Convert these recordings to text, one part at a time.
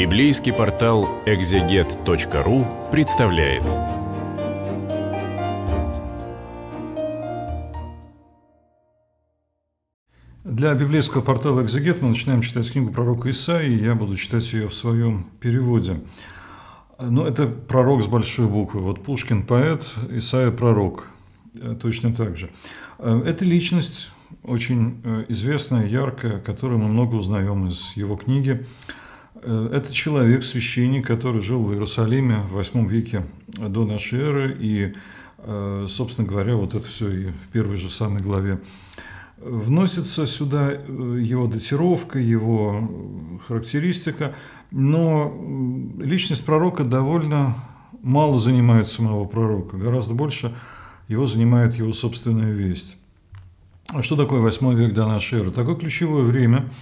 Библейский портал экзегет.ру представляет. Для библейского портала «Экзегет» мы начинаем читать книгу пророка Исаии, я буду читать ее в своем переводе. Но это пророк с большой буквы. Вот Пушкин – поэт, Исаия – пророк. Э, точно так же. Э, это личность очень э, известная, яркая, которую мы много узнаем из его книги. Э, это человек, священник, который жил в Иерусалиме в 8 веке до нашей эры, и, э, собственно говоря, вот это все и в первой же самой главе вносится сюда э, его датировка, его характеристика, но личность пророка довольно мало занимает самого пророка, гораздо больше его занимает его собственная весть. А что такое 8 век до нашей эры? Такое ключевое время –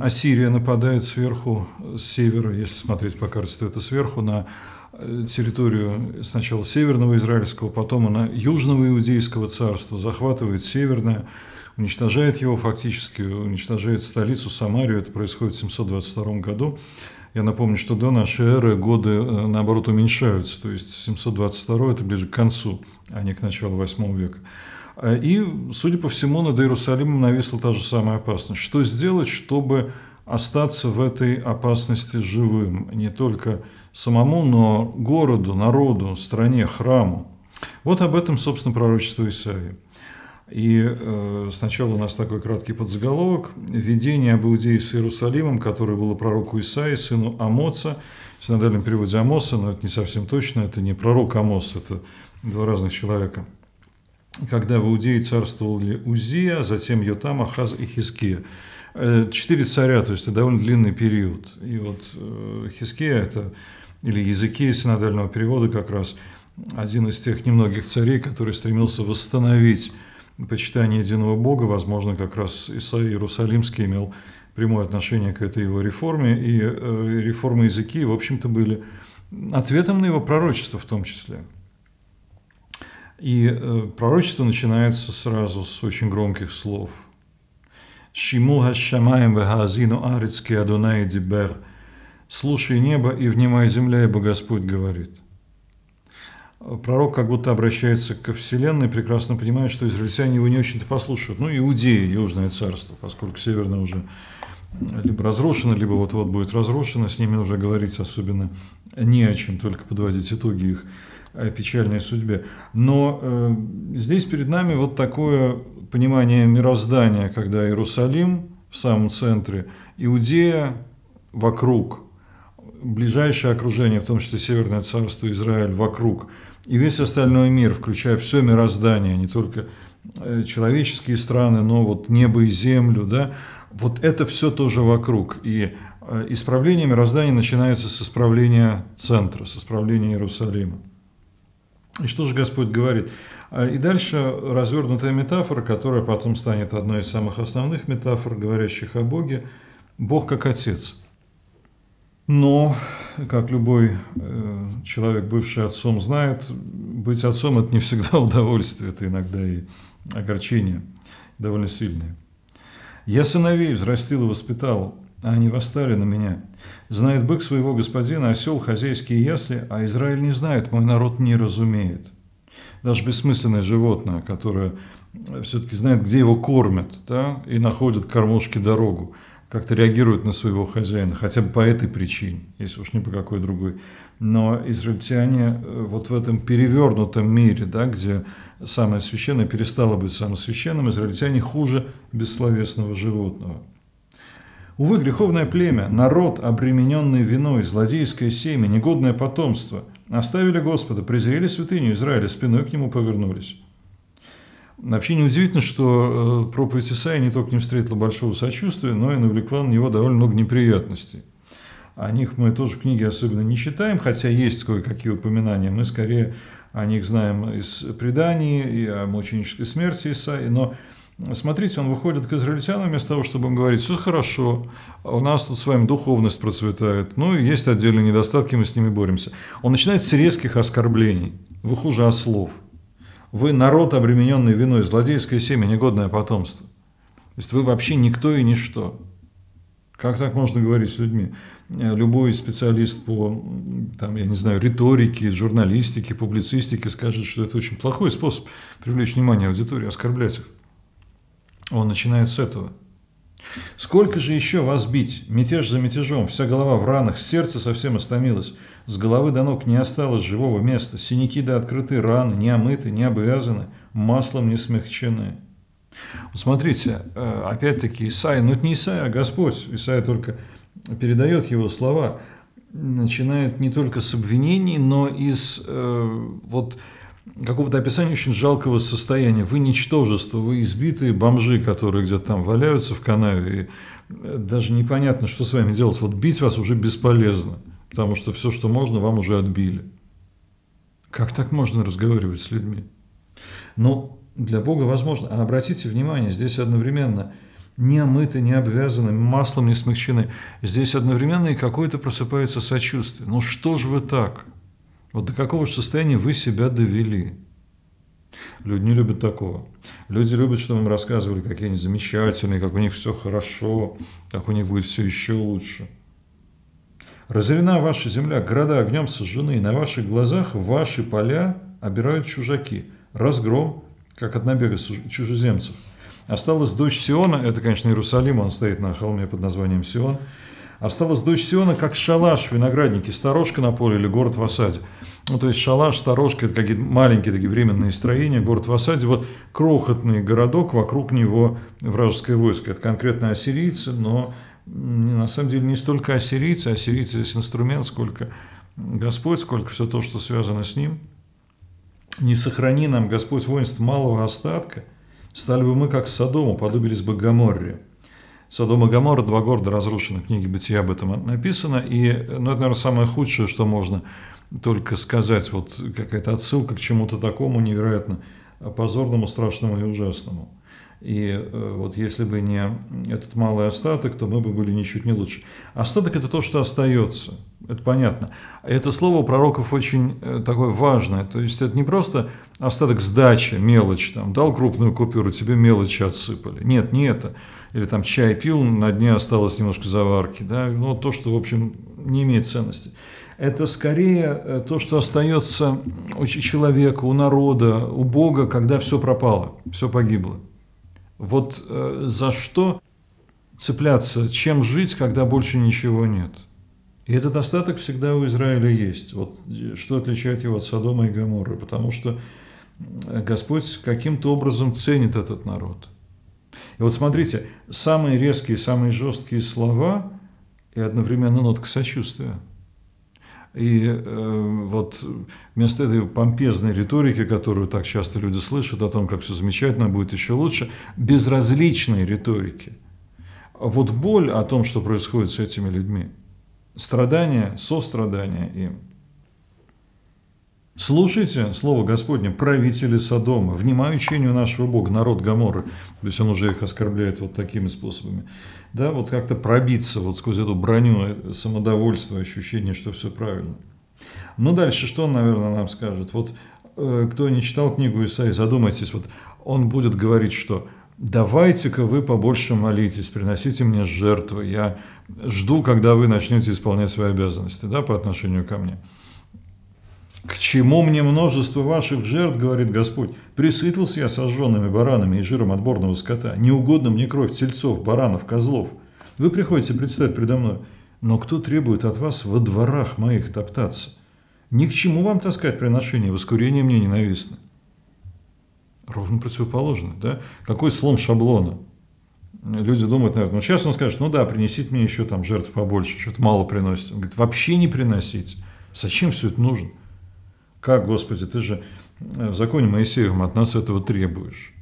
Ассирия нападает сверху, с севера, если смотреть по карте, то это сверху, на э, территорию сначала северного израильского, потом она южного иудейского царства, захватывает северное, уничтожает его фактически, уничтожает столицу Самарию, это происходит в 722 году. Я напомню, что до нашей эры годы, э, наоборот, уменьшаются, то есть 722 – это ближе к концу, а не к началу 8 века. Э, и, судя по всему, над Иерусалимом нависла та же самая опасность. Что сделать, чтобы остаться в этой опасности живым? Не только самому, но городу, народу, стране, храму. Вот об этом, собственно, пророчество Исаии. И э, сначала у нас такой краткий подзаголовок. «Видение об Иудее с Иерусалимом, которое было пророку Исаии, сыну Амоца». В синодальном переводе Амоса, но это не совсем точно, это не пророк Амос, это два разных человека – когда в Иудее царствовали Узия, а затем Йотам, Ахаз и Хиския. Э, четыре царя, то есть это довольно длинный период. И вот э, Хиския это, или языки синодального перевода как раз, один из тех немногих царей, который стремился восстановить почитание единого Бога, возможно, как раз Исаия Иерусалимский имел прямое отношение к этой его реформе, и э, реформы языки, в общем-то, были ответом на его пророчество в том числе. И э, пророчество начинается сразу с очень громких слов. «Шиму хашамаем вехазину арицки адунай дибер» «Слушай небо и внимай земля, ибо Господь говорит». Пророк как будто обращается ко Вселенной, прекрасно понимая, что израильтяне его не очень-то послушают. Ну, Иудеи, Южное царство, поскольку Северное уже либо разрушены, либо вот-вот будет разрушено. с ними уже говорить особенно не о чем, только подводить итоги их печальной судьбе. Но э, здесь перед нами вот такое понимание мироздания, когда Иерусалим в самом центре, Иудея вокруг, ближайшее окружение, в том числе Северное царство Израиль вокруг, и весь остальной мир, включая все мироздание, не только э, человеческие страны, но вот небо и землю, да, вот это все тоже вокруг. И э, исправление мироздания начинается с исправления центра, с исправления Иерусалима. И что же Господь говорит? А, и дальше развернутая метафора, которая потом станет одной из самых основных метафор, говорящих о Боге. Бог как Отец. Но, как любой э, человек, бывший отцом, знает, быть отцом – это не всегда удовольствие, это иногда и огорчение, довольно сильное. Я сыновей взрастил и воспитал, а они восстали на меня. Знает бык своего господина, осел, хозяйские ясли, а Израиль не знает, мой народ не разумеет. Даже бессмысленное животное, которое э, все-таки знает, где его кормят, да, и находит кормушки дорогу, как-то реагирует на своего хозяина, хотя бы по этой причине, если уж не по какой другой. Но израильтяне э, вот в этом перевернутом мире, да, где самое священное перестало быть самым священным, израильтяне хуже бессловесного животного. Увы, греховное племя, народ, обремененный виной, злодейское семя, негодное потомство, оставили Господа, презрели святыню Израиля, спиной к нему повернулись. Вообще неудивительно, что э, проповедь Исаия не только не встретила большого сочувствия, но и навлекла на него довольно много неприятностей. О них мы тоже в книге особенно не читаем, хотя есть кое-какие упоминания. Мы скорее о них знаем из преданий и о мученической смерти Исаи, но Смотрите, он выходит к израильтянам, вместо того, чтобы им говорить, все хорошо, у нас тут с вами духовность процветает, ну и есть отдельные недостатки, мы с ними боремся. Он начинает с резких оскорблений, вы хуже ослов, вы народ, обремененный виной, злодейское семя, негодное потомство. То есть вы вообще никто и ничто. Как так можно говорить с людьми? Э, любой специалист по, там, я не знаю, риторике, журналистике, публицистике скажет, что это очень плохой способ привлечь внимание аудитории, оскорблять их. Он начинает с этого. Сколько же еще вас бить? Мятеж за мятежом, вся голова в ранах, сердце совсем истомилось. С головы до ног не осталось живого места, синяки да открыты раны, не омыты, не обвязаны, маслом не смягчены. Смотрите, э, опять-таки Исаия, но ну это не Исаия, а Господь. Исаия только передает его слова, начинает не только с обвинений, но и с э, вот какого-то описания очень жалкого состояния. Вы ничтожество, вы избитые бомжи, которые где-то там валяются в канаве, и э, даже непонятно, что с вами делать. Вот бить вас уже бесполезно, потому что все, что можно, вам уже отбили. Как так можно разговаривать с людьми? Ну, для Бога возможно. А обратите внимание, здесь одновременно не омыты, не обвязаны, маслом не смягчены. Здесь одновременно и какое-то просыпается сочувствие. Ну что же вы так? Вот до какого же состояния вы себя довели? Люди не любят такого. Люди любят, чтобы им рассказывали, какие они замечательные, как у них все хорошо, как у них будет все еще лучше. Разорена ваша земля, города огнем сожжены, и на ваших глазах ваши поля обирают чужаки. Разгром, как от набега чужеземцев. Осталась дочь Сиона, это, конечно, Иерусалим, он стоит на холме под названием Сион. Осталась дочь Сиона как шалаш в винограднике, сторожка на поле или город в осаде. Ну, то есть шалаш, сторожка – это какие-то маленькие такие временные строения, город в осаде. Вот крохотный городок, вокруг него вражеское войско. Это конкретно ассирийцы, но на самом деле не столько ассирийцы, ассирийцы – здесь инструмент, сколько Господь, сколько все то, что связано с ним – не сохрани нам, Господь, воинств малого остатка, стали бы мы, как Содому, подобились бы Гоморре. Содом и Гоморра, два города разрушены, в книге Бытия об этом написано, и, ну, это, наверное, самое худшее, что можно только сказать, вот какая-то отсылка к чему-то такому невероятно позорному, страшному и ужасному. И э, вот если бы не этот малый остаток, то мы бы были ничуть не лучше. Остаток – это то, что остается. Это понятно. Это слово у пророков очень э, такое важное. То есть это не просто остаток сдачи, мелочь. Там, дал крупную купюру, тебе мелочи отсыпали. Нет, не это. Или там чай пил, на дне осталось немножко заварки. Да? Но ну, то, что, в общем, не имеет ценности это скорее э, то, что остается у человека, у народа, у Бога, когда все пропало, все погибло. Вот э, за что цепляться, чем жить, когда больше ничего нет? И этот остаток всегда у Израиля есть. Вот э, что отличает его от Содома и Гоморры, потому что Господь каким-то образом ценит этот народ. И вот смотрите, самые резкие, самые жесткие слова и одновременно нотка сочувствия – и э, вот вместо этой помпезной риторики, которую так часто люди слышат, о том, как все замечательно, будет еще лучше, безразличной риторики. Вот боль о том, что происходит с этими людьми, страдания, сострадание им – Слушайте Слово Господне, правители Содома, внимай учению нашего Бога, народ Гаморы. То есть он уже их оскорбляет вот такими способами. Да, вот как-то пробиться вот сквозь эту броню э, самодовольство, ощущение, что все правильно. Ну дальше, что он, наверное, нам скажет? Вот э, кто не читал книгу Исаии, задумайтесь, вот он будет говорить, что давайте-ка вы побольше молитесь, приносите мне жертвы, я жду, когда вы начнете исполнять свои обязанности да, по отношению ко мне. К чему мне множество ваших жертв, говорит Господь? Присытился я сожженными баранами и жиром отборного скота. Неугодно мне кровь тельцов, баранов, козлов. Вы приходите предстать предо мной. Но кто требует от вас во дворах моих топтаться? Ни к чему вам таскать приношение, воскурение мне ненавистно. Ровно противоположно, да? Какой слом шаблона? Люди думают, наверное, ну сейчас он скажет, ну да, принесите мне еще там жертв побольше, что-то мало приносит. Он говорит, вообще не приносите. Зачем все это нужно? Как, Господи, ты же э, в законе Моисеевом от нас этого требуешь?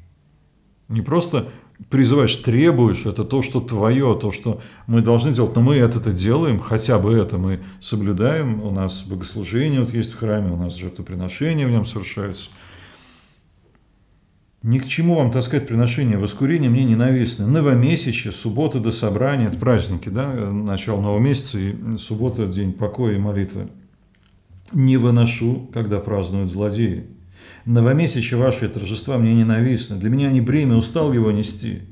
Не просто призываешь, требуешь, это то, что твое, то, что мы должны делать. Но мы это-то делаем, хотя бы это мы соблюдаем. У нас богослужение вот есть в храме, у нас жертвоприношения в нем совершаются. Ни к чему вам таскать приношение, воскурение мне ненавистно. Новомесячье, суббота до собрания, это праздники, да, э, начало нового месяца и суббота, день покоя и молитвы. Не выношу, когда празднуют злодеи. Новомесячи ваши торжества мне ненавистны. Для меня не бремя, устал его нести.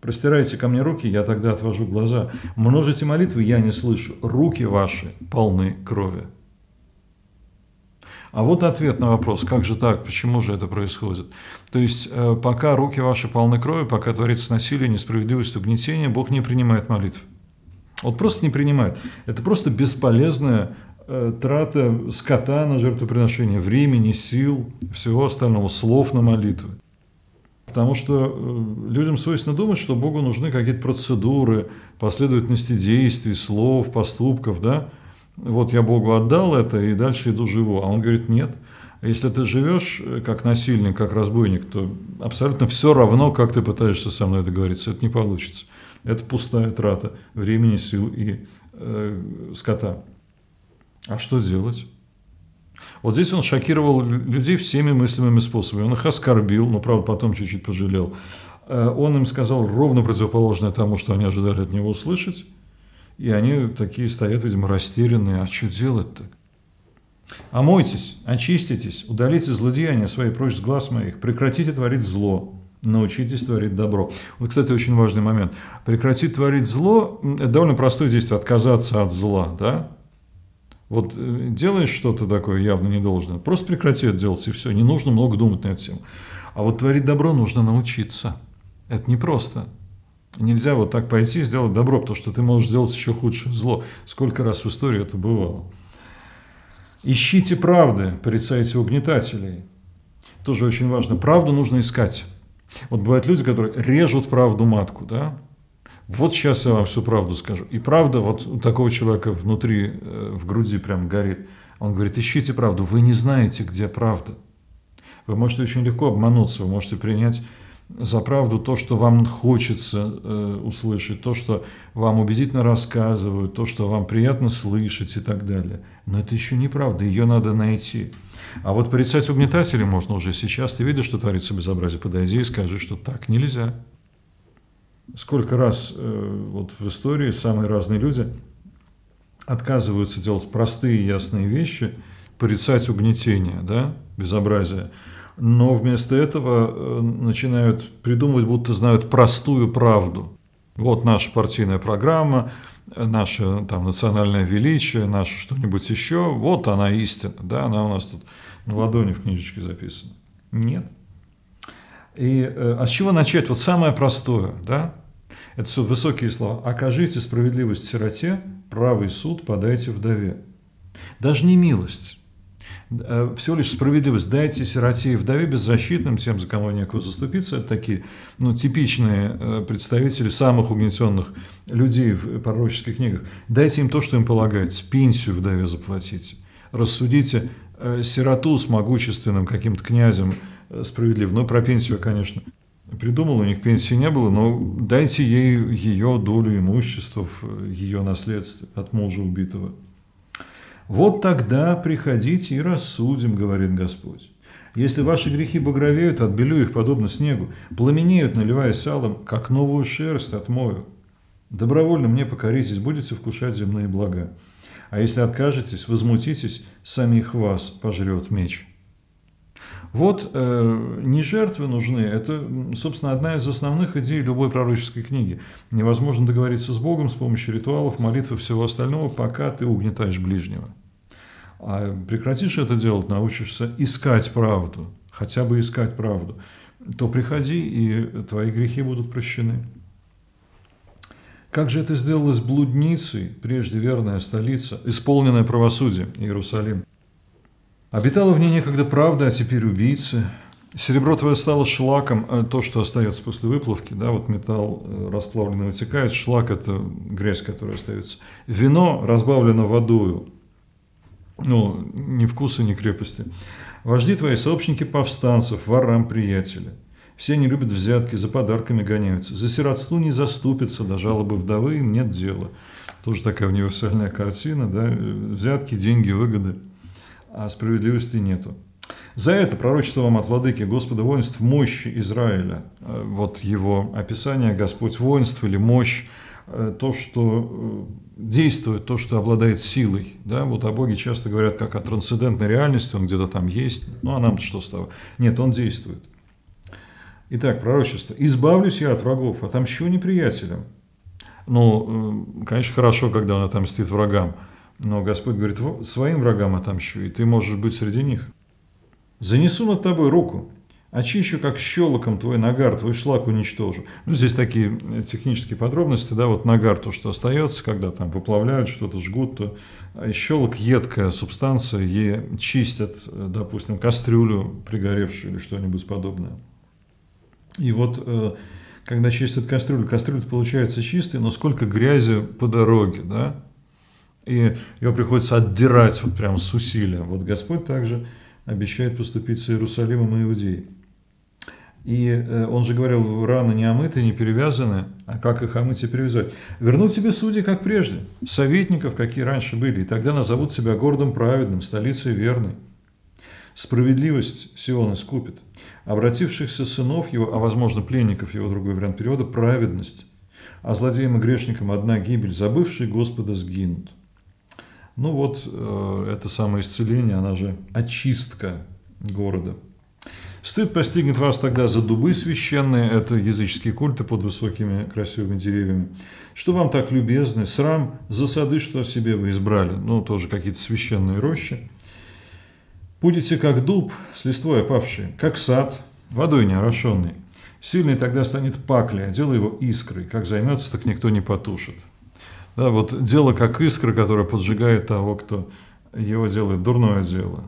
Простирайте ко мне руки, я тогда отвожу глаза. Множите молитвы, я не слышу. Руки ваши полны крови. А вот ответ на вопрос, как же так, почему же это происходит. То есть, э, пока руки ваши полны крови, пока творится насилие, несправедливость, угнетение, Бог не принимает молитв. Вот просто не принимает. Это просто бесполезная Э, трата скота на жертвоприношение, времени, сил, всего остального, слов на молитвы. Потому что э, людям свойственно думать, что Богу нужны какие-то процедуры, последовательности действий, слов, поступков, да? Вот я Богу отдал это, и дальше иду живу. А он говорит, нет. Если ты живешь э, как насильник, как разбойник, то абсолютно все равно, как ты пытаешься со мной договориться, это не получится. Это пустая трата времени, сил и э, скота. А что делать? Вот здесь он шокировал людей всеми мыслимыми способами. Он их оскорбил, но, правда, потом чуть-чуть пожалел. Э, он им сказал ровно противоположное тому, что они ожидали от него услышать. И они такие стоят, видимо, растерянные. А что делать-то? Омойтесь, очиститесь, удалите злодеяния свои прочь с глаз моих, прекратите творить зло, научитесь творить добро. Вот, кстати, очень важный момент. Прекратить творить зло – это довольно простое действие – отказаться от зла, да? Вот э, делаешь что-то такое явно недолжное. просто прекрати это делать, и все. Не нужно много думать на эту тему. А вот творить добро нужно научиться. Это непросто. Нельзя вот так пойти и сделать добро, потому что ты можешь сделать еще худшее зло. Сколько раз в истории это бывало. Ищите правды, порицайте угнетателей. Тоже очень важно. Правду нужно искать. Вот бывают люди, которые режут правду матку, да? Вот сейчас я вам всю правду скажу. И правда, вот у такого человека внутри, э, в груди прям горит. Он говорит, ищите правду, вы не знаете, где правда. Вы можете очень легко обмануться, вы можете принять за правду то, что вам хочется э, услышать, то, что вам убедительно рассказывают, то, что вам приятно слышать и так далее. Но это еще не правда, ее надо найти. А вот порицать угнетателей можно уже сейчас. Ты видишь, что творится безобразие, подойди и скажи, что так нельзя. Сколько раз э, вот в истории самые разные люди отказываются делать простые ясные вещи, порицать угнетение, да, безобразие, но вместо этого э, начинают придумывать, будто знают простую правду. Вот наша партийная программа, наше там, национальное величие, наше что-нибудь еще, вот она истина, да, она у нас тут на ладони в книжечке записана. Нет. И э, от а чего начать? Вот самое простое, да? Это все высокие слова. «Окажите справедливость сироте, правый суд подайте вдове». Даже не милость. Э, всего лишь справедливость. Дайте сироте и вдове беззащитным, тем, за кого некого заступиться. Это такие ну, типичные э, представители самых угнетенных людей в пророческих книгах. Дайте им то, что им полагается. Пенсию вдове заплатите. Рассудите э, сироту с могущественным каким-то князем справедливым. Ну, про пенсию конечно, придумал, у них пенсии не было, но дайте ей ее долю имущества, ее наследство от мужа убитого. Вот тогда приходите и рассудим, говорит Господь. Если ваши грехи багровеют, отбелю их подобно снегу, пламенеют, наливая салом, как новую шерсть отмою. Добровольно мне покоритесь, будете вкушать земные блага. А если откажетесь, возмутитесь, самих вас пожрет меч». Вот э, не жертвы нужны, это, собственно, одна из основных идей любой пророческой книги. Невозможно договориться с Богом с помощью ритуалов, молитв и всего остального, пока ты угнетаешь ближнего. А прекратишь это делать, научишься искать правду, хотя бы искать правду, то приходи, и твои грехи будут прощены. Как же это сделалось блудницей, прежде верная столица, исполненная правосудие Иерусалим? Обитала в ней некогда правда, а теперь убийцы. Серебро твое стало шлаком, а то, что остается после выплавки, да, вот металл э, расплавленный вытекает, шлак – это грязь, которая остается. Вино разбавлено водою, ну, ни вкуса, ни крепости. Вожди твои сообщники повстанцев, ворам приятели. Все не любят взятки, за подарками гоняются. За сиротству не заступятся, до жалобы вдовы им нет дела. Тоже такая универсальная картина, да, взятки, деньги, выгоды – а справедливости нету. За это пророчество вам от владыки Господа воинств мощи Израиля. Э, вот его описание «Господь воинств» или «мощь» э, то, что э, действует, то, что обладает силой. Да? Вот о а Боге часто говорят как о трансцендентной реальности, он где-то там есть, ну а нам что с того? Нет, он действует. Итак, пророчество. «Избавлюсь я от врагов, отомщу неприятелям». Ну, конечно, хорошо, когда он отомстит врагам – но Господь говорит, своим врагам отомщу, и ты можешь быть среди них. Занесу над тобой руку, очищу, как щелоком твой нагар, твой шлак уничтожу. Ну, здесь такие э, технические подробности, да, вот нагар, то, что остается, когда там выплавляют что-то, жгут, то а щелок едкая субстанция, ей чистят, э, допустим, кастрюлю пригоревшую или что-нибудь подобное. И вот э, когда чистят кастрюлю, кастрюля получается чистой, но сколько грязи по дороге, да, и ее приходится отдирать вот прямо с усилием. Вот Господь также обещает поступить с Иерусалимом и Иудеей. И э, он же говорил, раны не омыты, не перевязаны, а как их омыть и перевязать? Вернут тебе судьи, как прежде, советников, какие раньше были, и тогда назовут себя гордым праведным, столицей верной. Справедливость Сион искупит. Обратившихся сынов его, а возможно пленников, его другой вариант перевода, праведность. А злодеям и грешникам одна гибель, забывшие Господа сгинут. Ну вот, э, это самое исцеление, она же очистка города. Стыд постигнет вас тогда за дубы священные, это языческие культы под высокими красивыми деревьями. Что вам так любезны? Срам за сады, что себе вы избрали. Ну, тоже какие-то священные рощи. Будете как дуб, с листвой опавший, как сад, водой не орошенный. Сильный тогда станет пакля, дело его искрой. Как займется, так никто не потушит. Да, вот дело как искра, которая поджигает того, кто его делает дурное дело.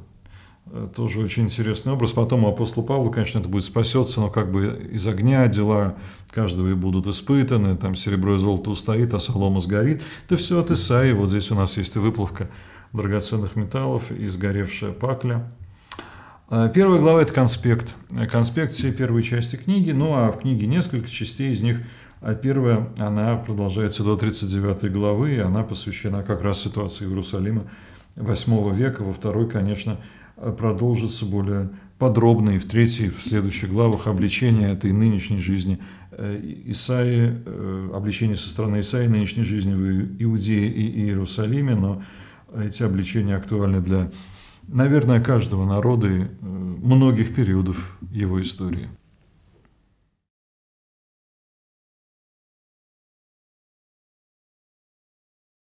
Э, тоже очень интересный образ. Потом у апостола Павла, конечно, это будет спасется, но как бы из огня дела каждого и будут испытаны, там серебро и золото устоит, а солома сгорит. Это все от Исаи. Вот здесь у нас есть и выплавка драгоценных металлов и сгоревшая пакля. Э, первая глава – это конспект. Конспект всей первой части книги, ну а в книге несколько частей, из них – а Первая, она продолжается до 39 главы, и она посвящена как раз ситуации Иерусалима VIII века. Во второй, конечно, продолжится более подробно, и в третьей, в следующих главах обличение этой нынешней жизни э, Исаии, э, обличение со стороны Исаии нынешней жизни в Иудее и Иерусалиме, но эти обличения актуальны для, наверное, каждого народа и э, многих периодов его истории.